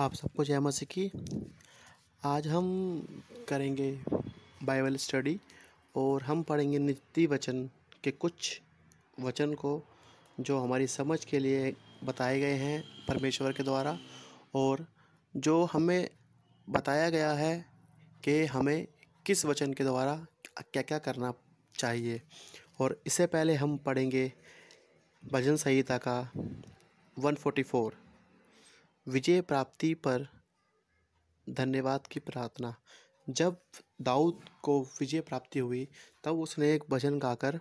आप सबको जय मसीह की आज हम करेंगे बाइबल स्टडी और हम पढ़ेंगे नित्य वचन के कुछ वचन को जो हमारी समझ के लिए बताए गए हैं परमेश्वर के द्वारा और जो हमें बताया गया है कि हमें किस वचन के द्वारा क्या क्या करना चाहिए और इससे पहले हम पढ़ेंगे भजन संहिता का 144 विजय प्राप्ति पर धन्यवाद की प्रार्थना जब दाऊद को विजय प्राप्ति हुई तब उसने एक भजन गाकर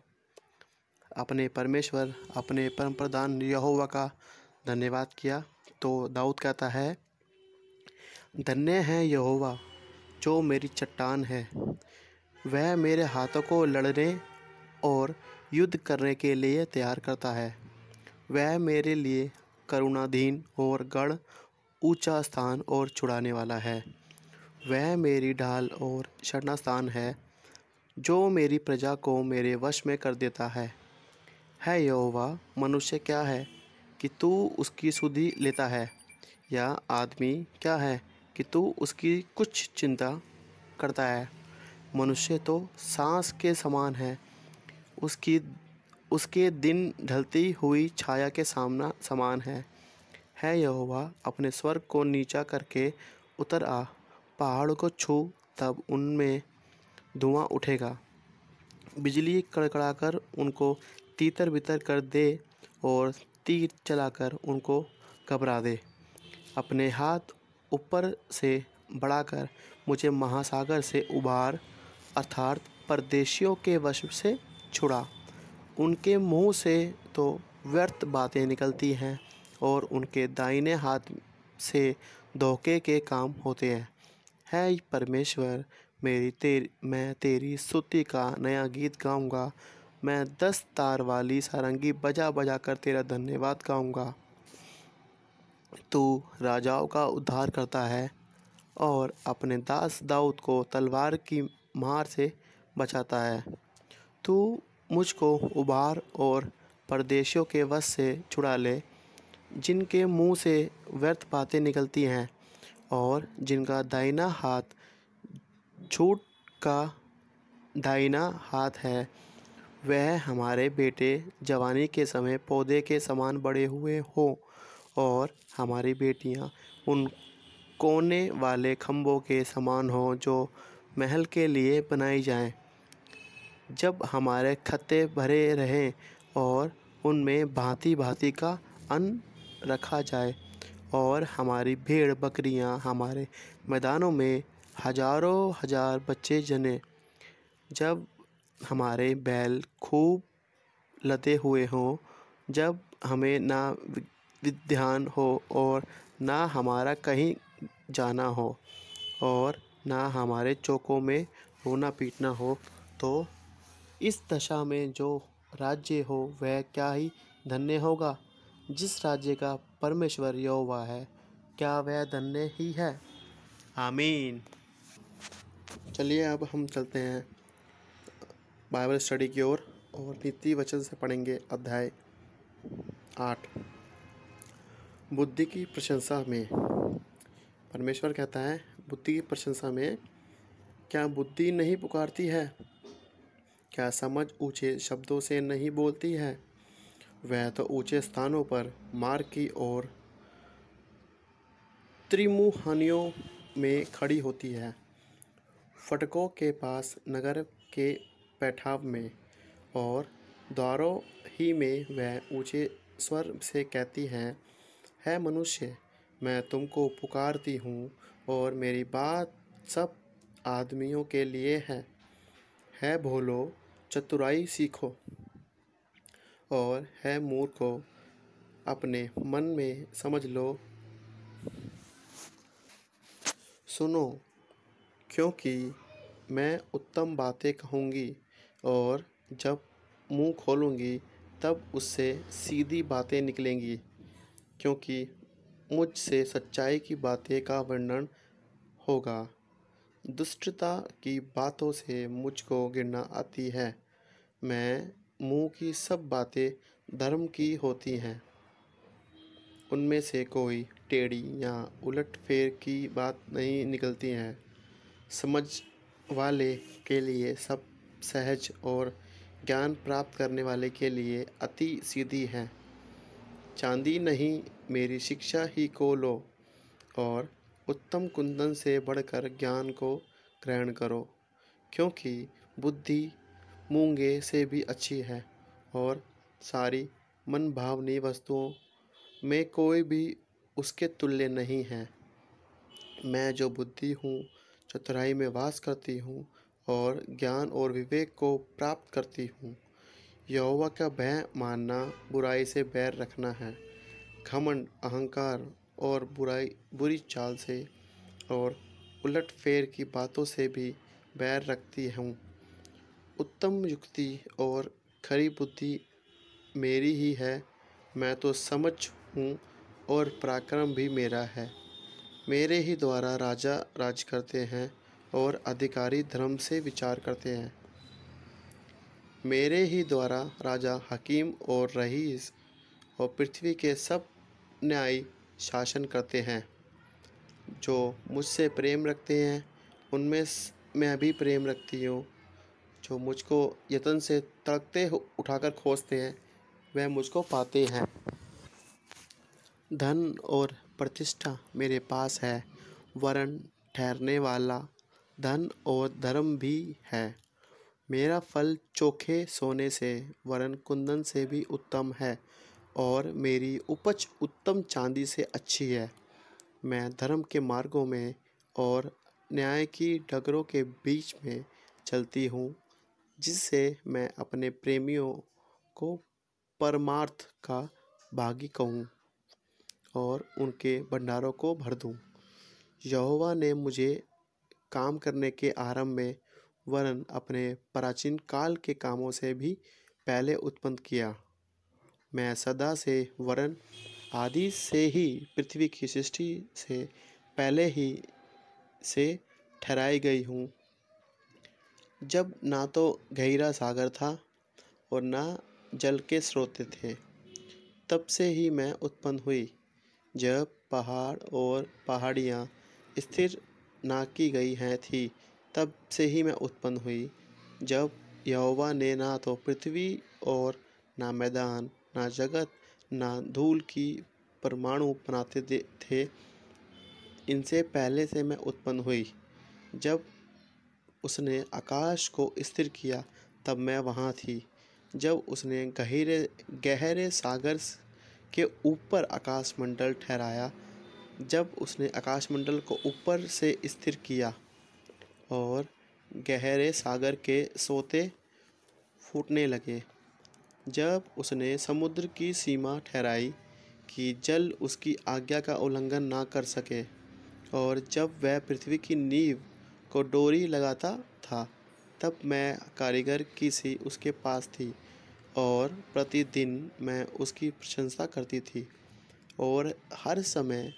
अपने परमेश्वर अपने परम प्रधान यहोवा का धन्यवाद किया तो दाऊद कहता है धन्य है यहोवा जो मेरी चट्टान है वह मेरे हाथों को लड़ने और युद्ध करने के लिए तैयार करता है वह मेरे लिए करुणाधीन और गढ़ ऊंचा स्थान और छुड़ाने वाला है वह मेरी ढाल और शरणास्थान है जो मेरी प्रजा को मेरे वश में कर देता है है यहोवा मनुष्य क्या है कि तू उसकी सुधि लेता है या आदमी क्या है कि तू उसकी कुछ चिंता करता है मनुष्य तो सांस के समान है उसकी उसके दिन ढलती हुई छाया के सामना समान है है यहोवा अपने स्वर्ग को नीचा करके उतर आ पहाड़ को छू तब उनमें धुआं उठेगा बिजली कड़कड़ाकर उनको तीतर बितर कर दे और तीर चलाकर उनको घबरा दे अपने हाथ ऊपर से बढ़ाकर मुझे महासागर से उबार अर्थात परदेशियों के वश से छुड़ा उनके मुंह से तो व्यर्थ बातें निकलती हैं और उनके दाहिने हाथ से धोखे के काम होते हैं है परमेश्वर मेरी तेर मैं तेरी स्तुति का नया गीत गाऊंगा मैं दस तार वाली सारंगी बजा बजा कर तेरा धन्यवाद गाऊंगा तू राजाओं का उद्धार करता है और अपने दास दाऊद को तलवार की मार से बचाता है तू मुझको उबार और परदेशियों के वश से छुड़ा ले जिनके मुंह से व्यर्थ बातें निकलती हैं और जिनका दाइना हाथ छूट का दाइना हाथ है वह हमारे बेटे जवानी के समय पौधे के समान बड़े हुए हो और हमारी बेटियां उन कोने वाले खम्बों के समान हों जो महल के लिए बनाई जाएं जब हमारे खत्ते भरे रहें और उनमें भांति भांति का अन्न रखा जाए और हमारी भेड़ बकरियां हमारे मैदानों में हजारों हजार बच्चे जने जब हमारे बैल खूब लदे हुए हों जब हमें ना विध्यान हो और ना हमारा कहीं जाना हो और ना हमारे चौकों में रोना पीटना हो तो इस दशा में जो राज्य हो वह क्या ही धन्य होगा जिस राज्य का परमेश्वर यहोवा है क्या वह धन्य ही है आमीन चलिए अब हम चलते हैं बाइबल स्टडी की ओर और, और नीति वचन से पढ़ेंगे अध्याय आठ बुद्धि की प्रशंसा में परमेश्वर कहता है बुद्धि की प्रशंसा में क्या बुद्धि नहीं पुकारती है क्या समझ ऊंचे शब्दों से नहीं बोलती है वह तो ऊंचे स्थानों पर मार्ग की ओर त्रिमुहनियों में खड़ी होती है फटकों के पास नगर के पैठाव में और द्वारों ही में वह ऊंचे स्वर से कहती हैं है मनुष्य मैं तुमको पुकारती हूँ और मेरी बात सब आदमियों के लिए है है भोलो चतुराई सीखो और है मूर्ख को अपने मन में समझ लो सुनो क्योंकि मैं उत्तम बातें कहूँगी और जब मुंह खोलूँगी तब उससे सीधी बातें निकलेंगी क्योंकि मुझसे सच्चाई की बातें का वर्णन होगा दुष्टता की बातों से मुझको गिरना आती है मैं मुंह की सब बातें धर्म की होती हैं उनमें से कोई टेढ़ी या उलट फेर की बात नहीं निकलती है समझ वाले के लिए सब सहज और ज्ञान प्राप्त करने वाले के लिए अति सीधी है चांदी नहीं मेरी शिक्षा ही को लो और उत्तम कुंदन से बढ़कर ज्ञान को ग्रहण करो क्योंकि बुद्धि मूंगे से भी अच्छी है और सारी मन भावनी वस्तुओं में कोई भी उसके तुल्य नहीं है मैं जो बुद्धि हूँ चतुराई में वास करती हूँ और ज्ञान और विवेक को प्राप्त करती हूँ यहोवा का भय मानना बुराई से बैर रखना है घमंड अहंकार और बुराई बुरी चाल से और उलट फेर की बातों से भी बैर रखती हूँ उत्तम युक्ति और खरी बुद्धि मेरी ही है मैं तो समझ हूँ और पराक्रम भी मेरा है मेरे ही द्वारा राजा राज करते हैं और अधिकारी धर्म से विचार करते हैं मेरे ही द्वारा राजा हकीम और रईस और पृथ्वी के सब न्यायी शासन करते हैं जो मुझसे प्रेम रखते हैं उनमें मैं भी प्रेम रखती हूँ जो मुझको यतन से तड़कते उठाकर खोजते हैं वह मुझको पाते हैं धन और प्रतिष्ठा मेरे पास है वरण ठहरने वाला धन और धर्म भी है मेरा फल चोखे सोने से वरण कुंदन से भी उत्तम है और मेरी उपज उत्तम चांदी से अच्छी है मैं धर्म के मार्गों में और न्याय की डगरों के बीच में चलती हूँ जिससे मैं अपने प्रेमियों को परमार्थ का भागी कहूँ और उनके भंडारों को भर दूँ यहोवा ने मुझे काम करने के आरंभ में वरन अपने प्राचीन काल के कामों से भी पहले उत्पन्न किया मैं सदा से वरण आदि से ही पृथ्वी की सृष्टि से पहले ही से ठहराई गई हूँ जब ना तो गहरा सागर था और ना जल के स्रोत थे तब से ही मैं उत्पन्न हुई जब पहाड़ और पहाड़ियाँ स्थिर ना की गई हैं थी तब से ही मैं उत्पन्न हुई जब यहोवा ने ना तो पृथ्वी और ना मैदान ना जगत ना धूल की परमाणु बनाते थे इनसे पहले से मैं उत्पन्न हुई जब उसने आकाश को स्थिर किया तब मैं वहाँ थी जब उसने गहरे गहरे सागर के ऊपर आकाशमंडल ठहराया जब उसने आकाशमंडल को ऊपर से स्थिर किया और गहरे सागर के सोते फूटने लगे जब उसने समुद्र की सीमा ठहराई कि जल उसकी आज्ञा का उल्लंघन ना कर सके और जब वह पृथ्वी की नींव को डोरी लगाता था तब मैं कारीगर की सी उसके पास थी और प्रतिदिन मैं उसकी प्रशंसा करती थी और हर समय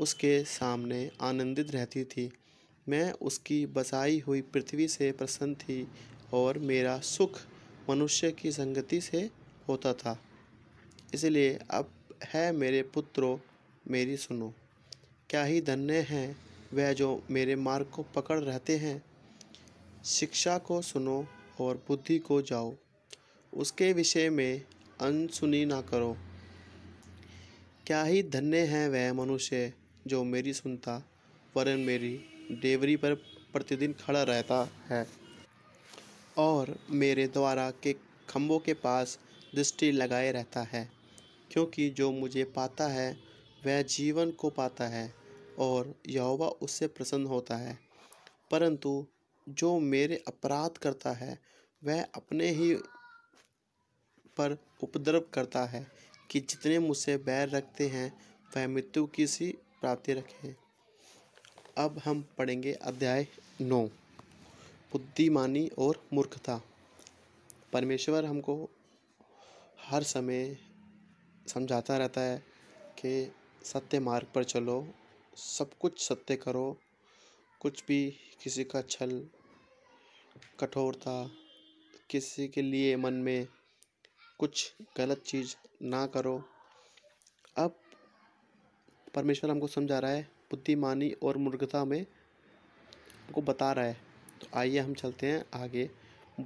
उसके सामने आनंदित रहती थी मैं उसकी बसाई हुई पृथ्वी से प्रसन्न थी और मेरा सुख मनुष्य की संगति से होता था इसलिए अब है मेरे पुत्रों मेरी सुनो क्या ही धन्य हैं वह जो मेरे मार्ग को पकड़ रहते हैं शिक्षा को सुनो और बुद्धि को जाओ उसके विषय में अनसुनी ना करो क्या ही धन्य है वह मनुष्य जो मेरी सुनता वरन मेरी देवरी पर प्रतिदिन खड़ा रहता है और मेरे द्वारा के खम्भों के पास दृष्टि लगाए रहता है क्योंकि जो मुझे पाता है वह जीवन को पाता है और यहोवा उससे प्रसन्न होता है परंतु जो मेरे अपराध करता है वह अपने ही पर उपद्रव करता है कि जितने मुझसे बैर रखते हैं वह मृत्यु की सी प्राप्ति रखें अब हम पढ़ेंगे अध्याय नौ बुद्धिमानी और मूर्खता परमेश्वर हमको हर समय समझाता रहता है कि सत्य मार्ग पर चलो सब कुछ सत्य करो कुछ भी किसी का छल कठोरता किसी के लिए मन में कुछ गलत चीज़ ना करो अब परमेश्वर हमको समझा रहा है बुद्धिमानी और मूर्खता में हमको बता रहा है तो आइए हम चलते हैं आगे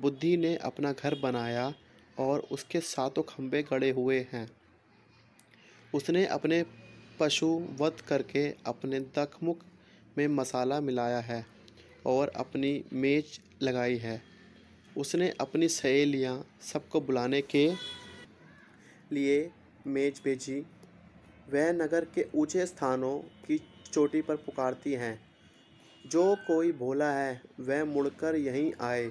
बुद्धि ने अपना घर बनाया और उसके सातों खम्भे गड़े हुए हैं उसने अपने पशु वध करके अपने दखमुख में मसाला मिलाया है और अपनी मेज लगाई है उसने अपनी सहेलियाँ सबको बुलाने के लिए मेज भेजी वह नगर के ऊंचे स्थानों की चोटी पर पुकारती हैं जो कोई भोला है वह मुड़कर यहीं आए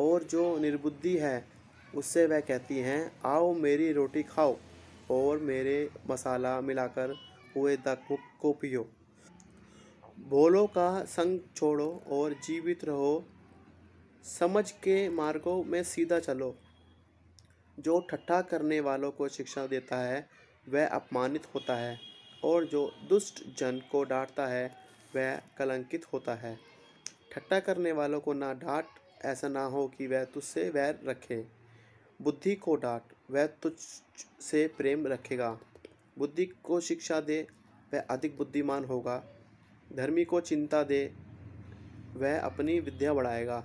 और जो निर्बुद्धि है उससे वह कहती हैं आओ मेरी रोटी खाओ और मेरे मसाला मिलाकर हुए तक को पियो भोलों का संग छोड़ो और जीवित रहो समझ के मार्गों में सीधा चलो जो ठट्ठा करने वालों को शिक्षा देता है वह अपमानित होता है और जो दुष्ट जन को डांटता है वह कलंकित होता है ठट्टा करने वालों को ना डांट ऐसा ना हो कि वह तुझसे वैर रखे बुद्धि को डांट वह तुझ से प्रेम रखेगा बुद्धि को शिक्षा दे वह अधिक बुद्धिमान होगा धर्मी को चिंता दे वह अपनी विद्या बढ़ाएगा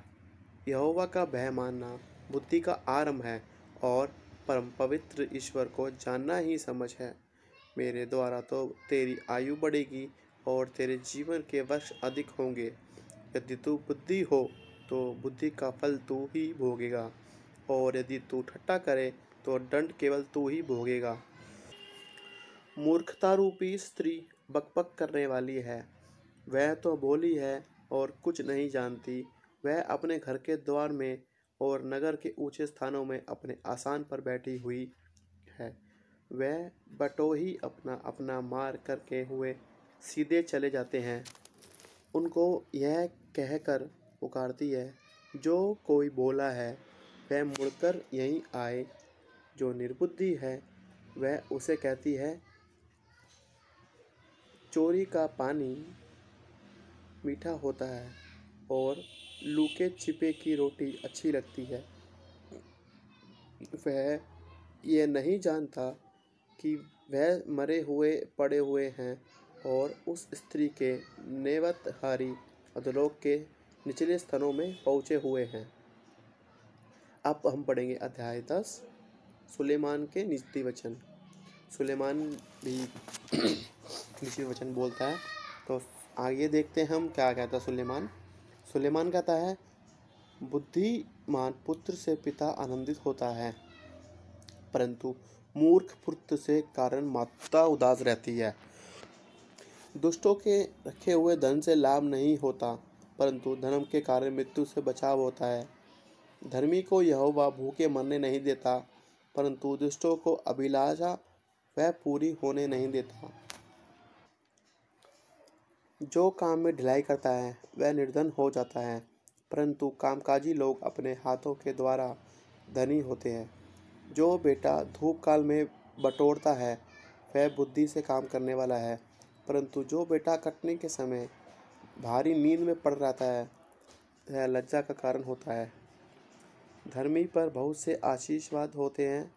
यहोवा का भय मानना बुद्धि का आरंभ है और परम पवित्र ईश्वर को जानना ही समझ है मेरे द्वारा तो तेरी आयु बढ़ेगी और तेरे जीवन के वर्ष अधिक होंगे यदि तू बुद्धि हो तो बुद्धि का फल तू ही भोगेगा और यदि तू ठट्टा करे तो दंड केवल तू ही भोगेगा मूर्खता रूपी स्त्री बकबक करने वाली है वह तो बोली है और कुछ नहीं जानती वह अपने घर के द्वार में और नगर के ऊंचे स्थानों में अपने आसान पर बैठी हुई है वह बटो ही अपना अपना मार करके हुए सीधे चले जाते हैं उनको यह कह कर पुकारती है जो कोई बोला है वह मुड़कर यहीं आए जो निर्बुद्धि है वह उसे कहती है चोरी का पानी मीठा होता है और लूके छिपे की रोटी अच्छी लगती है वह यह नहीं जानता कि वह मरे हुए पड़े हुए हैं और उस स्त्री के नेवतहारी अधलोक के निचले स्थानों में पहुँचे हुए हैं अब हम पढ़ेंगे अध्याय दस सुलेमान के निजी वचन सुलेमान भी निजी वचन बोलता है तो आगे देखते हैं हम क्या कहता है सुलेमान सुलेमान कहता है बुद्धिमान पुत्र से पिता आनंदित होता है परंतु मूर्ख पुत्र से कारण माता उदास रहती है दुष्टों के रखे हुए धन से लाभ नहीं होता परंतु धर्म के कारण मृत्यु से बचाव होता है धर्मी को यहोवा भूखे मरने नहीं देता परंतु दुष्टों को अभिलाषा वह पूरी होने नहीं देता जो काम में ढिलाई करता है वह निर्धन हो जाता है परंतु कामकाजी लोग अपने हाथों के द्वारा धनी होते हैं जो बेटा धूप काल में बटोरता है वह बुद्धि से काम करने वाला है परंतु जो बेटा कटने के समय भारी नींद में पड़ रहता है वह लज्जा का कारण होता है धर्मी पर बहुत से आशीषवाद होते हैं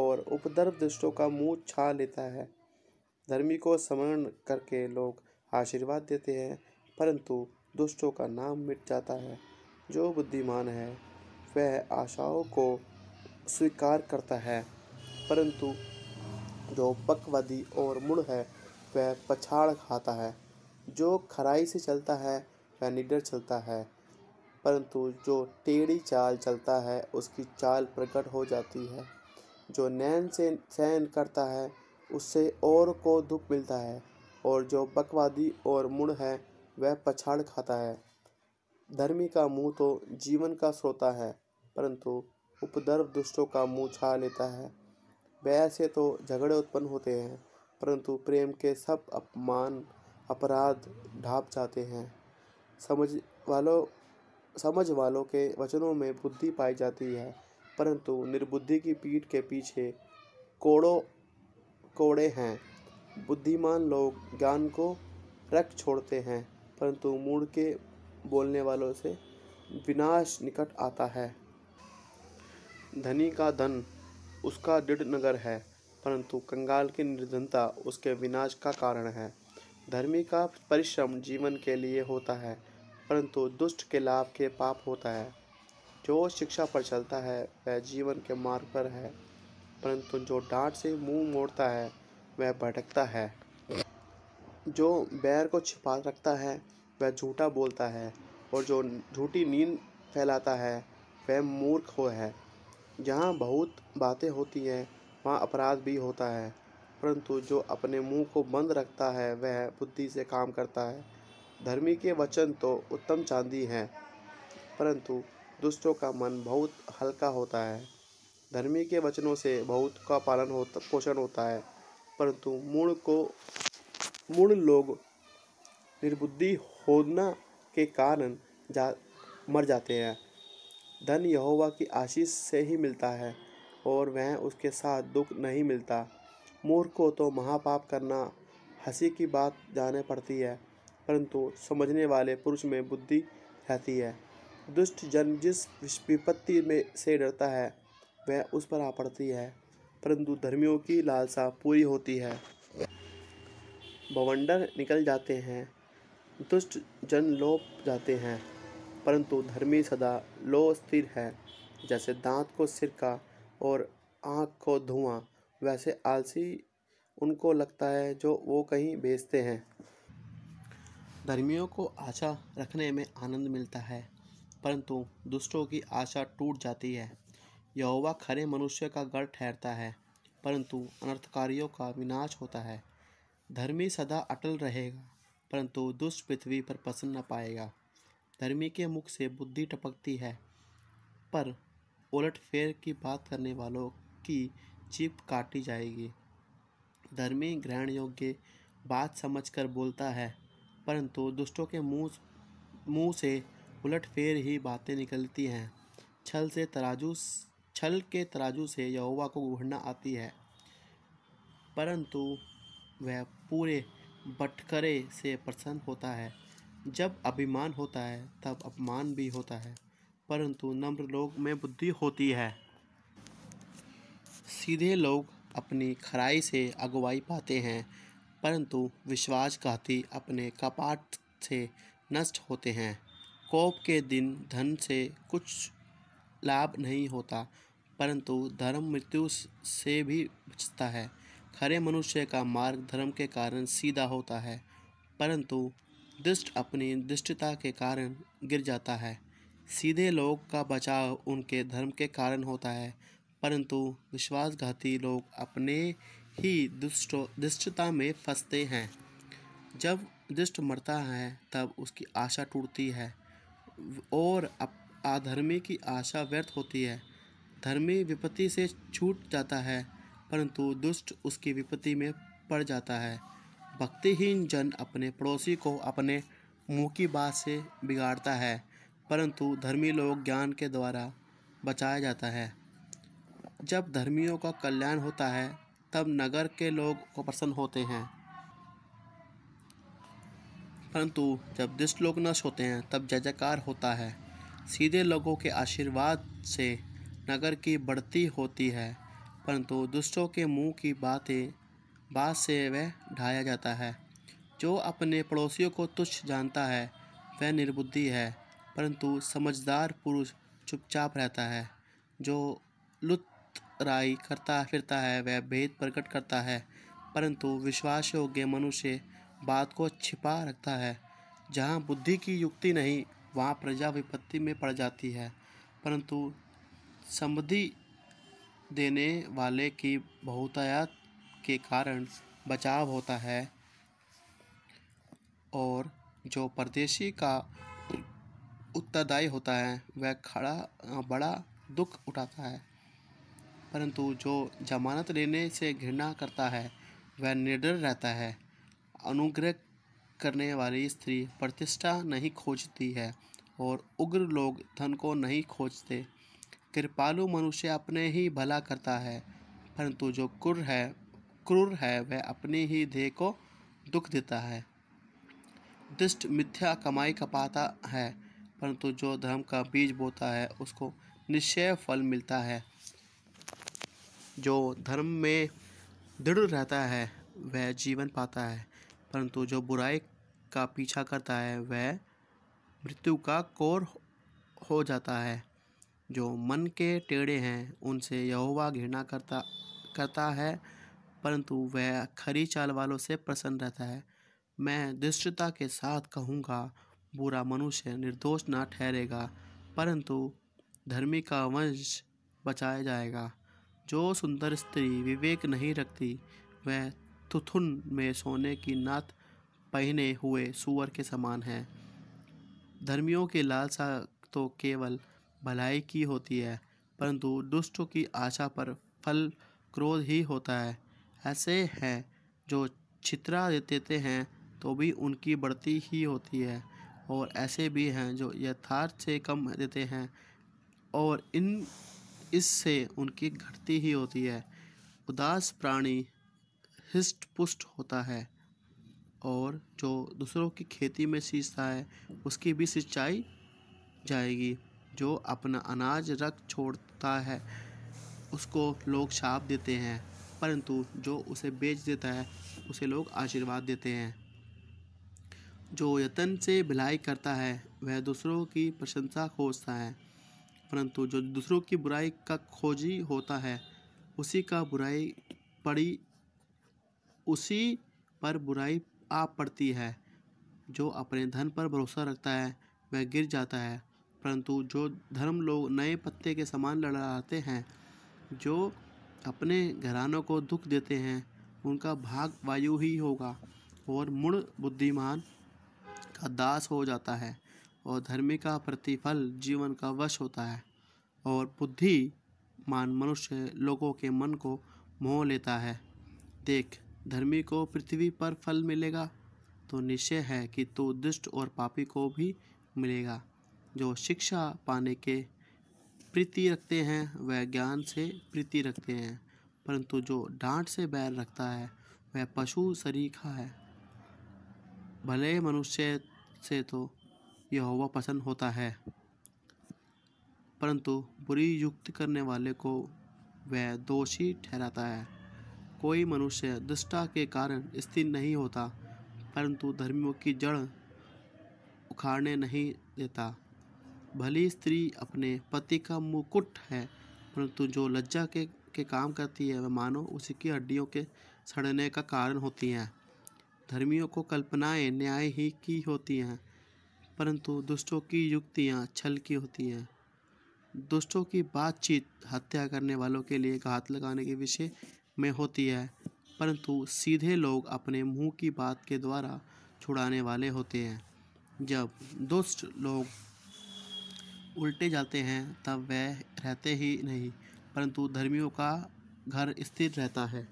और उपद्रव दुष्टों का मुंह छा लेता है धर्मी को स्मरण करके लोग आशीर्वाद देते हैं परंतु दुष्टों का नाम मिट जाता है जो बुद्धिमान है वह आशाओं को स्वीकार करता है परंतु जो पकवादी और मुड़ है वह पछाड़ खाता है जो खराई से चलता है वह निडर चलता है परंतु जो टेढ़ी चाल चलता है उसकी चाल प्रकट हो जाती है जो नैन से सहन करता है उससे और को दुख मिलता है और जो बकवादी और मुड़ है वह पछाड़ खाता है धर्मी का मुंह तो जीवन का सोता है परंतु उपद्रव दुष्टों का मुंह छा लेता है वैसे तो झगड़े उत्पन्न होते हैं परंतु प्रेम के सब अपमान अपराध ढाप जाते हैं समझ वालों समझ वालों के वचनों में बुद्धि पाई जाती है परंतु निर्बुद्धि की पीठ के पीछे कोड़ों कोड़े हैं बुद्धिमान लोग ज्ञान को रख छोड़ते हैं परंतु मूड के बोलने वालों से विनाश निकट आता है धनी का धन उसका दृढ़ नगर है परंतु कंगाल की निर्धनता उसके विनाश का कारण है धर्मी का परिश्रम जीवन के लिए होता है परंतु दुष्ट के लाभ के पाप होता है जो शिक्षा पर चलता है वह जीवन के मार्ग पर है परंतु जो डांट से मुंह मोड़ता है वह भटकता है जो बैर को छिपा रखता है वह झूठा बोलता है और जो झूठी नींद फैलाता है वह मूर्ख हो है यहाँ बहुत बातें होती हैं वहाँ अपराध भी होता है परंतु जो अपने मुंह को बंद रखता है वह बुद्धि से काम करता है धर्मी के वचन तो उत्तम चांदी हैं परंतु दुष्टों का मन बहुत हल्का होता है धर्मी के वचनों से बहुत का पालन होता पोषण होता है परंतु मूल को मूल लोग निर्बुद्धि होना के कारण जा मर जाते हैं धन यहोवा की आशीष से ही मिलता है और वह उसके साथ दुख नहीं मिलता मूर्ख को तो महापाप करना हंसी की बात जाने पड़ती है परंतु समझने वाले पुरुष में बुद्धि रहती है दुष्ट जन जिस विपत्ति में से डरता है वह उस पर आ पड़ती है परंतु धर्मियों की लालसा पूरी होती है बवंडर निकल जाते हैं दुष्ट जन लोप जाते हैं परंतु धर्मी सदा लो स्थिर है जैसे दांत को सिर का और आँख को धुआं वैसे आलसी उनको लगता है जो वो कहीं बेचते हैं धर्मियों को आशा रखने में आनंद मिलता है परंतु दुष्टों की आशा टूट जाती है यहोवा खरे मनुष्य का गढ़ ठहरता है परंतु अनर्थकारियों का विनाश होता है धर्मी सदा अटल रहेगा परंतु दुष्ट पृथ्वी पर पसंद न पाएगा धर्मी के मुख से बुद्धि टपकती है पर उलट फेर की बात करने वालों की चिप काटी जाएगी धर्मी ग्रहण योग्य बात समझकर बोलता है परंतु दुष्टों के मुंह मुंह से उलटफेर ही बातें निकलती हैं छल से तराजू छल के तराजू से यहोवा को घूरना आती है परंतु वह पूरे बटखरे से प्रसन्न होता है जब अभिमान होता है तब अपमान भी होता है परंतु नम्र लोग में बुद्धि होती है सीधे लोग अपनी खराई से अगुवाई पाते हैं परंतु विश्वासघाती अपने कपाट से नष्ट होते हैं कोप के दिन धन से कुछ लाभ नहीं होता परंतु धर्म मृत्यु से भी बचता है खरे मनुष्य का मार्ग धर्म के कारण सीधा होता है परंतु दुष्ट अपनी दुष्टता के कारण गिर जाता है सीधे लोग का बचाव उनके धर्म के कारण होता है परंतु विश्वासघाती लोग अपने ही दुष्ट दुष्टता में फंसते हैं जब दुष्ट मरता है तब उसकी आशा टूटती है और आधर्मी की आशा व्यर्थ होती है धर्मी विपत्ति से छूट जाता है परंतु दुष्ट उसकी विपत्ति में पड़ जाता है भक्तिहीन जन अपने पड़ोसी को अपने मुँह की बात से बिगाड़ता है परंतु धर्मी लोग ज्ञान के द्वारा बचाया जाता है जब धर्मियों का कल्याण होता है तब नगर के लोग को प्रसन्न होते हैं परंतु जब दुष्ट लोग नष्ट होते हैं तब जयजयकार होता है सीधे लोगों के आशीर्वाद से नगर की बढ़ती होती है परंतु दुष्टों के मुंह की बातें बात से वह ढाया जाता है जो अपने पड़ोसियों को तुच्छ जानता है वह निर्बुद्धि है परंतु समझदार पुरुष चुपचाप रहता है जो राय करता फिरता है वह भेद प्रकट करता है परंतु विश्वास योग्य मनुष्य बात को छिपा रखता है जहाँ बुद्धि की युक्ति नहीं वहाँ प्रजा विपत्ति में पड़ जाती है परंतु समृद्धि देने वाले की बहुतायात के कारण बचाव होता है और जो परदेशी का उत्तरदायी होता है वह खड़ा बड़ा दुख उठाता है परंतु जो जमानत लेने से घृणा करता है वह निडर रहता है अनुग्रह करने वाली स्त्री प्रतिष्ठा नहीं खोजती है और उग्र लोग धन को नहीं खोजते कृपालु मनुष्य अपने ही भला करता है परंतु जो क्रूर है क्रूर है वह अपने ही देह को दुख देता है दुष्ट मिथ्या कमाई कपाता है परंतु जो धर्म का बीज बोता है उसको निश्चय फल मिलता है जो धर्म में दृढ़ रहता है वह जीवन पाता है परंतु जो बुराई का पीछा करता है वह मृत्यु का कोर हो जाता है जो मन के टेढ़े हैं उनसे यहोवा घृणा करता करता है परंतु वह खरी चाल वालों से प्रसन्न रहता है मैं दृष्टता के साथ कहूँगा बुरा मनुष्य निर्दोष ना ठहरेगा परंतु धर्मी का वंश बचाया जाएगा जो सुंदर स्त्री विवेक नहीं रखती वह थुथुन में सोने की नात पहने हुए सुअर के समान है धर्मियों की लालसा तो केवल भलाई की होती है परंतु दुष्टों की आशा पर फल क्रोध ही होता है ऐसे हैं जो छित्रा देते हैं तो भी उनकी बढ़ती ही होती है और ऐसे भी हैं जो यथार्थ से कम देते हैं और इन इससे उनकी घटती ही होती है उदास प्राणी हिस्ट पुष्ट होता है और जो दूसरों की खेती में सींचता है उसकी भी सिंचाई जाएगी जो अपना अनाज रख छोड़ता है उसको लोग छाप देते हैं परंतु जो उसे बेच देता है उसे लोग आशीर्वाद देते हैं जो यतन से भलाई करता है वह दूसरों की प्रशंसा खोजता है परंतु जो दूसरों की बुराई का खोजी होता है उसी का बुराई पड़ी उसी पर बुराई आ पड़ती है जो अपने धन पर भरोसा रखता है वह गिर जाता है परंतु जो धर्म लोग नए पत्ते के समान लड़ाते हैं जो अपने घरानों को दुख देते हैं उनका भाग वायु ही होगा और मूड बुद्धिमान का दास हो जाता है और धर्म का प्रतिफल जीवन का वश होता है और बुद्धि मान मनुष्य लोगों के मन को मोह लेता है देख धर्मी को पृथ्वी पर फल मिलेगा तो निश्चय है कि तो दुष्ट और पापी को भी मिलेगा जो शिक्षा पाने के प्रीति रखते हैं वह ज्ञान से प्रीति रखते हैं परंतु जो डांट से बैर रखता है वह पशु शरीखा है भले मनुष्य से तो यह हुआ पसंद होता है परंतु बुरी युक्ति करने वाले को वह दोषी ठहराता है कोई मनुष्य दुष्टा के कारण स्थिर नहीं होता परंतु धर्मियों की जड़ उखाड़ने नहीं देता भली स्त्री अपने पति का मुकुट है परंतु जो लज्जा के के काम करती है वह मानो उसी की हड्डियों के सड़ने का कारण होती हैं धर्मियों को कल्पनाएं न्याय ही की होती हैं परंतु दुष्टों की युक्तियाँ छल की होती हैं दुष्टों की बातचीत हत्या करने वालों के लिए घात लगाने के विषय में होती है परंतु सीधे लोग अपने मुंह की बात के द्वारा छुड़ाने वाले होते हैं जब दुष्ट लोग उल्टे जाते हैं तब वह रहते ही नहीं परंतु धर्मियों का घर स्थिर रहता है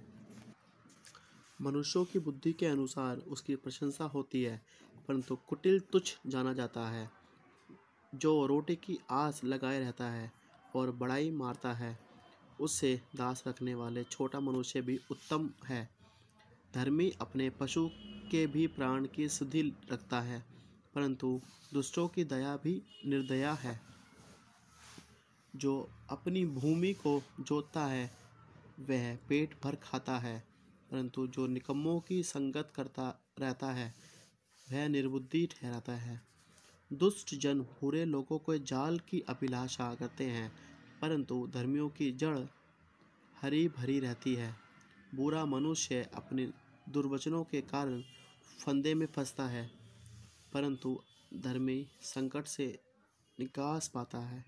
मनुष्यों की बुद्धि के अनुसार उसकी प्रशंसा होती है परंतु कुटिल तुच्छ जाना जाता है जो रोटी की आस लगाए रहता है और बड़ाई मारता है उससे दास रखने वाले छोटा मनुष्य भी उत्तम है धर्मी अपने पशु के भी प्राण की सिद्धि रखता है परंतु दुष्टों की दया भी निर्दया है जो अपनी भूमि को जोतता है वह पेट भर खाता है परंतु जो निकम्मों की संगत करता रहता है वह निर्बुद्धि ठहराता है दुष्ट जन बुरे लोगों को जाल की अभिलाषा करते हैं परंतु धर्मियों की जड़ हरी भरी रहती है बुरा मनुष्य अपने दुर्वचनों के कारण फंदे में फंसता है परंतु धर्मी संकट से निकास पाता है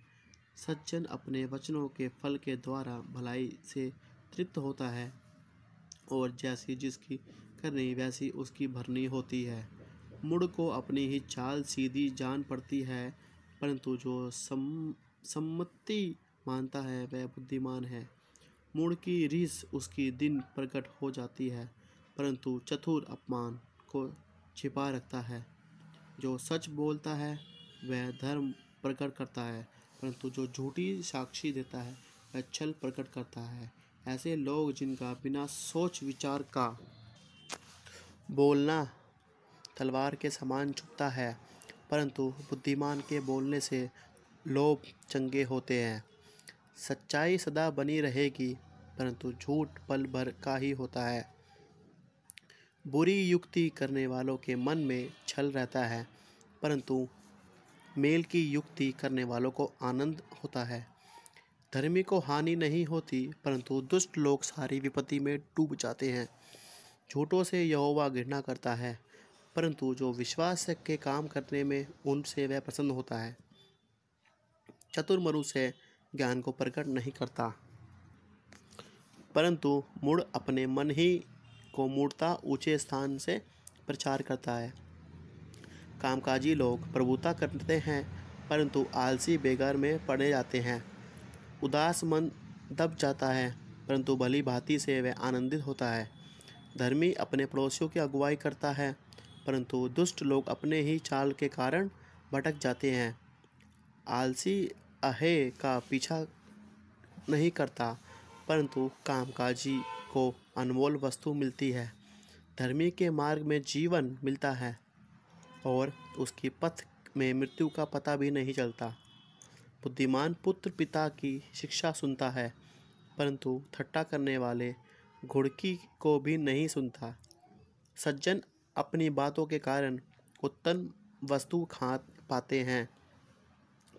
सज्जन अपने वचनों के फल के द्वारा भलाई से तृप्त होता है और जैसी जिसकी करनी वैसी उसकी भरनी होती है मुड़ को अपनी ही चाल सीधी जान पड़ती है परंतु जो सम सम्मति मानता है वह बुद्धिमान है मुड़ की रीस उसकी दिन प्रकट हो जाती है परंतु चतुर अपमान को छिपा रखता है जो सच बोलता है वह धर्म प्रकट करता है परंतु जो झूठी साक्षी देता है वह छल प्रकट करता है ऐसे लोग जिनका बिना सोच विचार का बोलना तलवार के समान छुपता है परंतु बुद्धिमान के बोलने से लोभ चंगे होते हैं सच्चाई सदा बनी रहेगी परंतु झूठ पल भर का ही होता है बुरी युक्ति करने वालों के मन में छल रहता है परंतु मेल की युक्ति करने वालों को आनंद होता है धर्मी को हानि नहीं होती परंतु दुष्ट लोग सारी विपत्ति में डूब जाते हैं झूठों से यहोवा घृणा करता है परंतु जो विश्वास के काम करने में उनसे वह प्रसन्न होता है चतुर्मरु से ज्ञान को प्रकट नहीं करता परंतु मूड अपने मन ही को मूर्ता ऊंचे स्थान से प्रचार करता है कामकाजी लोग प्रभुता करते हैं परंतु आलसी बेगार में पड़े जाते हैं उदास मन दब जाता है परंतु भली भांति से वह आनंदित होता है धर्मी अपने पड़ोसियों की अगुवाई करता है परंतु दुष्ट लोग अपने ही चाल के कारण भटक जाते हैं आलसी अहे का पीछा नहीं करता परंतु कामकाजी को अनमोल वस्तु मिलती है धर्मी के मार्ग में जीवन मिलता है और उसकी पथ में मृत्यु का पता भी नहीं चलता बुद्धिमान पुत्र पिता की शिक्षा सुनता है परंतु थट्टा करने वाले घुड़की को भी नहीं सुनता सज्जन अपनी बातों के कारण उत्तम वस्तु खा पाते हैं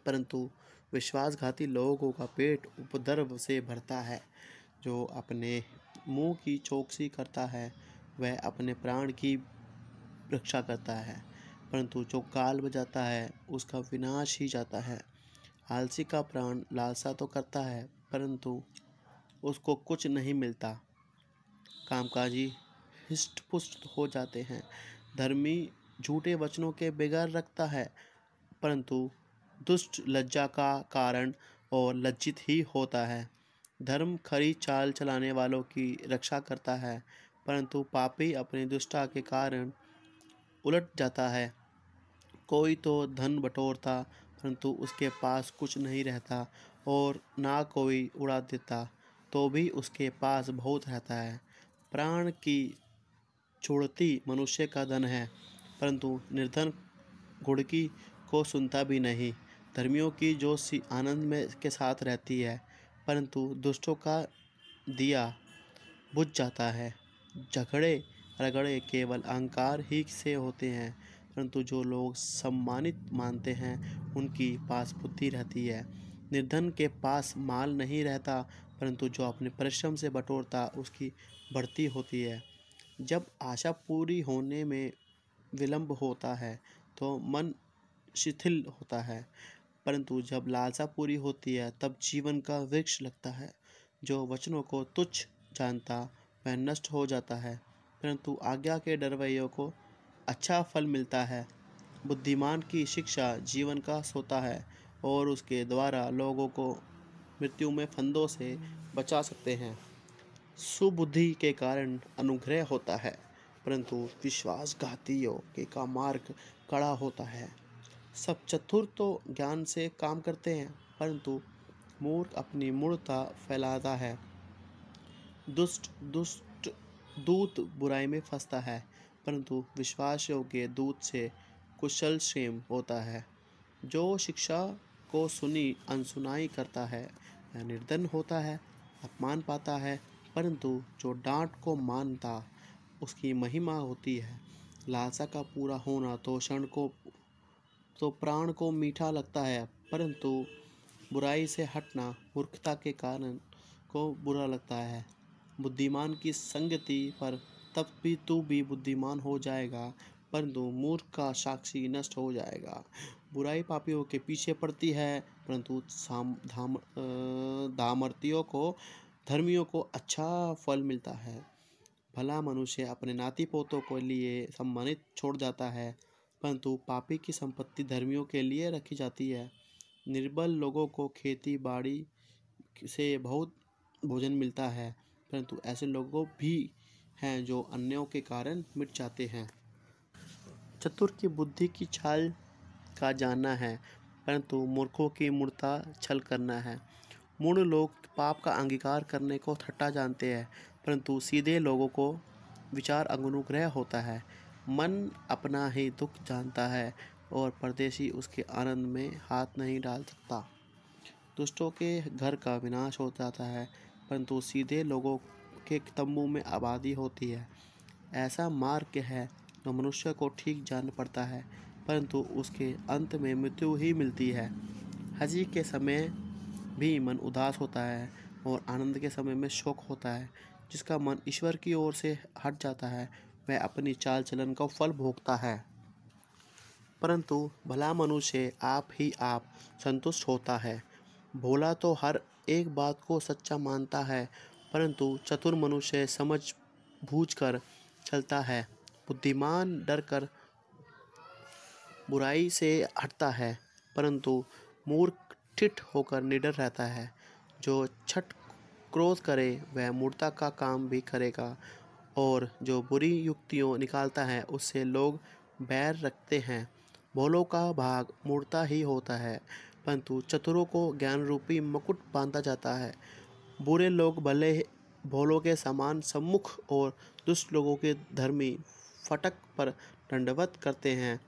परंतु विश्वासघाती लोगों का पेट उपद्रव से भरता है जो अपने मुंह की चौकसी करता है वह अपने प्राण की रक्षा करता है परंतु जो काल बजाता है उसका विनाश ही जाता है आलसी का प्राण लालसा तो करता है परंतु उसको कुछ नहीं मिलता कामकाजी हिष्ट पुष्ट हो जाते हैं धर्मी झूठे वचनों के बगैर रखता है परंतु दुष्ट लज्जा का कारण और लज्जित ही होता है धर्म खरी चाल चलाने वालों की रक्षा करता है परंतु पापी अपनी दुष्टा के कारण उलट जाता है कोई तो धन बटोरता परंतु उसके पास कुछ नहीं रहता और ना कोई उड़ा देता तो भी उसके पास बहुत रहता है प्राण की छोड़ती मनुष्य का धन है परंतु निर्धन घुड़की को सुनता भी नहीं धर्मियों की जो सी आनंद में के साथ रहती है परंतु दुष्टों का दिया बुझ जाता है झगड़े रगड़े केवल अहंकार ही से होते हैं परंतु जो लोग सम्मानित मानते हैं उनकी पास बुद्धि रहती है निर्धन के पास माल नहीं रहता परंतु जो अपने परिश्रम से बटोरता उसकी बढ़ती होती है जब आशा पूरी होने में विलंब होता है तो मन शिथिल होता है परंतु जब लालसा पूरी होती है तब जीवन का वृक्ष लगता है जो वचनों को तुच्छ जानता वह नष्ट हो जाता है परंतु आज्ञा के डरवैयों को अच्छा फल मिलता है बुद्धिमान की शिक्षा जीवन का सोता है और उसके द्वारा लोगों को मृत्यु में फंदों से बचा सकते हैं सुबुद्धि के कारण अनुग्रह होता है परंतु विश्वासघातियों के का मार्ग कड़ा होता है सब चतुर तो ज्ञान से काम करते हैं परंतु मूर्ख अपनी मूर्ता फैलाता है दुष्ट दुष्ट दूत बुराई में फंसता है परंतु विश्वास योग्य दूत से कुशल क्षेम होता है जो शिक्षा को सुनी अनसुनाई करता है वह निर्धन होता है अपमान पाता है परंतु जो डांट को मानता उसकी महिमा होती है लालसा का पूरा होना तो क्षण को तो प्राण को मीठा लगता है परंतु बुराई से हटना मूर्खता के कारण को बुरा लगता है बुद्धिमान की संगति पर तब भी तू भी बुद्धिमान हो जाएगा परंतु मूर्ख का साक्षी नष्ट हो जाएगा बुराई पापियों के पीछे पड़ती है परंतु धाम धामर्तियों को धर्मियों को अच्छा फल मिलता है भला मनुष्य अपने नाती पोतों के लिए सम्मानित छोड़ जाता है परंतु पापी की संपत्ति धर्मियों के लिए रखी जाती है निर्बल लोगों को खेती बाड़ी से बहुत भोजन मिलता है परंतु ऐसे लोगों भी हैं जो अन्यों के कारण मिट जाते हैं चतुर की बुद्धि की छाल का जानना है परंतु मूर्खों की मूर्ता छल करना है मूर्ण लोग पाप का अंगीकार करने को थट्टा जानते हैं परंतु सीधे लोगों को विचार अनुग्रह होता है मन अपना ही दुख जानता है और परदेशी उसके आनंद में हाथ नहीं डाल सकता दुष्टों के घर का विनाश हो जाता है परंतु सीधे लोगों के तंबू में आबादी होती है ऐसा मार्ग है जो तो मनुष्य को ठीक जान पड़ता है परंतु उसके अंत में मृत्यु ही मिलती है हजी के समय भी मन उदास होता है और आनंद के समय में शोक होता है जिसका मन ईश्वर की ओर से हट जाता है वह अपनी चाल चलन का फल भोगता है परंतु भला मनुष्य आप ही आप संतुष्ट होता है भोला तो हर एक बात को सच्चा मानता है परंतु चतुर मनुष्य समझ बूझ कर चलता है बुद्धिमान डर कर बुराई से हटता है परंतु मूर्ख ठिठ होकर निडर रहता है जो छठ क्रोध करे वह मूर्ता का काम भी करेगा और जो बुरी युक्तियों निकालता है उससे लोग बैर रखते हैं भोलों का भाग मूर्ता ही होता है परंतु चतुरों को ज्ञान रूपी मुकुट बांधा जाता है बुरे लोग भले भोलों के समान सम्मुख और दुष्ट लोगों के धर्मी फटक पर दंडवत करते हैं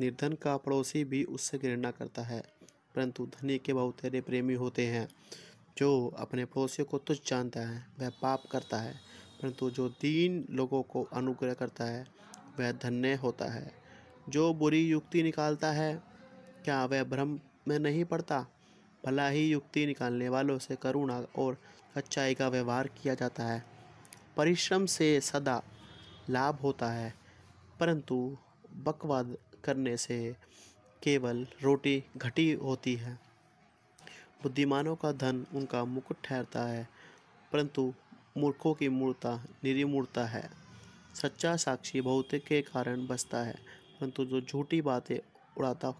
निर्धन का पड़ोसी भी उससे घृणा करता है परंतु धनी के बहुत तेरे प्रेमी होते हैं जो अपने पड़ोसियों को तुझ जानता है वह पाप करता है परंतु जो दीन लोगों को अनुग्रह करता है वह धन्य होता है जो बुरी युक्ति निकालता है क्या वह भ्रम में नहीं पड़ता भला ही युक्ति निकालने वालों से करुणा और सच्चाई का व्यवहार किया जाता है परिश्रम से सदा लाभ होता है परंतु बकवाद करने से केवल रोटी घटी होती है बुद्धिमानों का धन उनका मुकुट ठहरता है परंतु मूर्खों की मूर्ता निरी है सच्चा साक्षी भौतिक के कारण बसता है परंतु जो झूठी बातें उड़ाता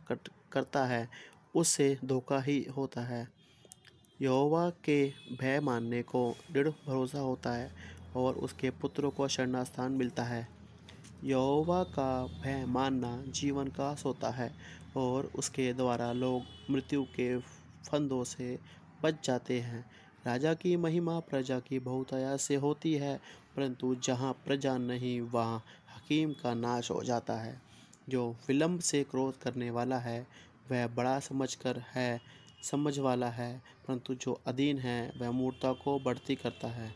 करता है उससे धोखा ही होता है यहोवा के भय मानने को दृढ़ भरोसा होता है और उसके पुत्रों को शरणास्थान मिलता है यहोवा का भय मानना जीवन का सोता है और उसके द्वारा लोग मृत्यु के फंदों से बच जाते हैं राजा की महिमा प्रजा की बहुतया से होती है परंतु जहाँ प्रजा नहीं वहाँ हकीम का नाश हो जाता है जो विलम्ब से क्रोध करने वाला है वह बड़ा समझकर है समझ वाला है परंतु जो अधीन है वह मूर्ता को बढ़ती करता है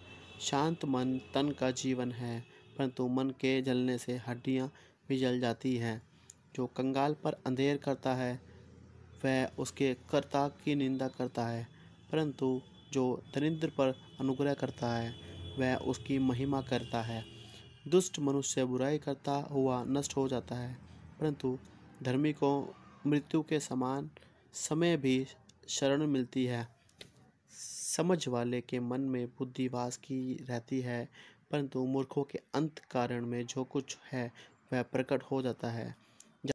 शांत मन तन का जीवन है परंतु मन के जलने से हड्डियाँ भी जल जाती हैं जो कंगाल पर अंधेर करता है वह उसके कर्ता की निंदा करता है परंतु जो दरिद्र पर अनुग्रह करता है वह उसकी महिमा करता है दुष्ट मनुष्य बुराई करता हुआ नष्ट हो जाता है परंतु धर्मी को मृत्यु के समान समय भी शरण मिलती है समझ वाले के मन में बुद्धिवास की रहती है परंतु मूर्खों के अंत कारण में जो कुछ है वह प्रकट हो जाता है